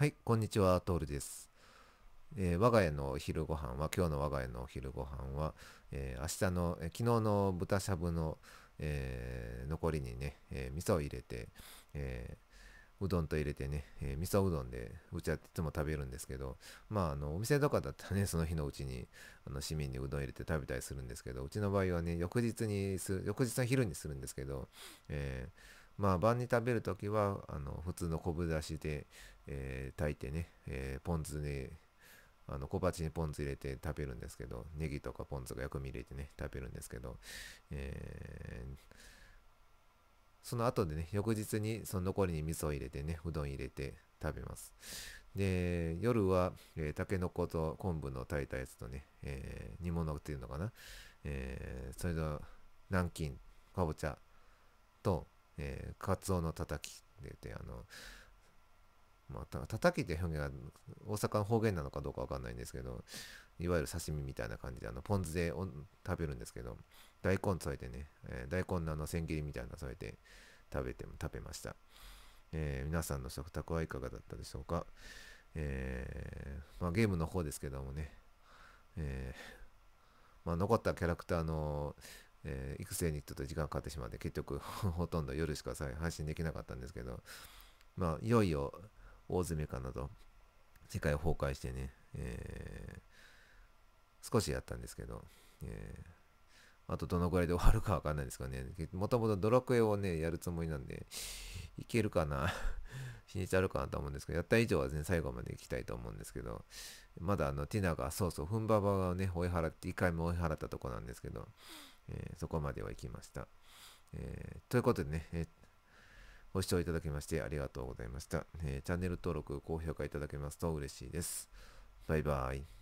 はい、こんにちは、トールです。えー、我が家のお昼ご飯は、今日の我が家のお昼ご飯は、えー、明日の、えー、昨日の豚しゃぶの、え残りにね、え味噌を入れて、えうどんと入れてね、えー、味噌うどんで、うちはいつも食べるんですけど、まあ、あの、お店とかだったらね、その日のうちに、あの、市民にうどん入れて食べたりするんですけど、うちの場合はね、翌日にす、翌日の昼にするんですけど、えーまあ晩に食べる時はあの普通の昆布だしで、えー、炊いてね、えー、ポン酢にあの小鉢にポン酢入れて食べるんですけどネギとかポン酢が薬味入れてね食べるんですけど、えー、その後でね翌日にその残りに味噌を入れてねうどん入れて食べますで夜は、えー、タケノコと昆布の炊いたやつとね、えー、煮物っていうのかな、えー、それと南京かぼちゃとえー、カツオのたたきって言って、あの、まあ、たたきって表現が大阪の方言なのかどうかわかんないんですけど、いわゆる刺身みたいな感じで、あの、ポン酢で食べるんですけど、大根添えてね、えー、大根のあの千切りみたいなの添えて食べて、食べました。えー、皆さんの食卓はいかがだったでしょうか。えー、まあ、ゲームの方ですけどもね、えー、まあ、残ったキャラクターのえー、育成にちょっと時間かかってしまって結局 ほとんど夜しか配信できなかったんですけどまあいよいよ大詰めかなと世界崩壊してね、えー、少しやったんですけど、えー、あとどのぐらいで終わるかわかんないですかねもともとドラクエをねやるつもりなんでいけるかな死にちあるかなと思うんですけど、やった以上はね、最後まで行きたいと思うんですけど、まだあの、ティナが、そうそう、ふんばばをね、追い払って、一回も追い払ったとこなんですけど、えー、そこまでは行きました。えー、ということでね、えー、ご視聴いただきましてありがとうございました、えチャンネル登録、高評価いただけますと嬉しいです。バイバイ。